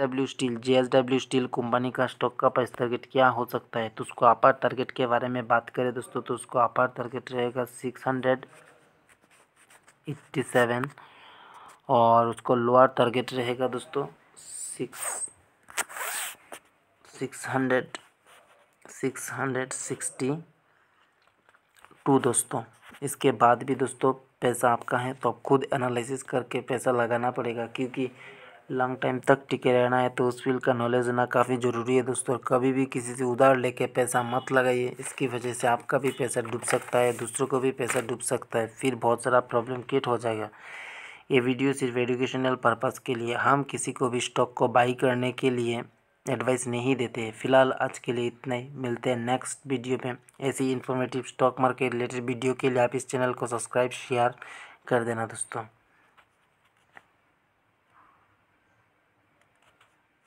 W steel J W steel company का stock का price target क्या हो सकता है तो उसको अपर टारगेट के बारे में बात करें दोस्तों तो उसको अपर टारगेट रहेगा सिक्स हंड्रेड एट्टी सेवन और उसको लोअर टारगेट रहेगा दोस्तों six six hundred six hundred sixty two दोस्तों इसके बाद भी दोस्तों पैसा आपका है तो आप खुद एनालिसिस करके पैसा लगाना पड़ेगा क्योंकि लॉन्ग टाइम तक टिके रहना है तो उस फील्ड का नॉलेज होना काफ़ी ज़रूरी है दोस्तों कभी भी किसी से उधार लेके पैसा मत लगाइए इसकी वजह से आपका भी पैसा डूब सकता है दूसरों को भी पैसा डूब सकता है फिर बहुत सारा प्रॉब्लम क्रिएट हो जाएगा ये वीडियो सिर्फ एजुकेशनल पर्पज़ के लिए हम किसी को भी स्टॉक को बाई करने के लिए एडवाइस नहीं देते फिलहाल आज के लिए इतना ही मिलते हैं नेक्स्ट वीडियो में ऐसी informative stock market related video के लिए आप इस चैनल को सब्सक्राइब शेयर कर देना दोस्तों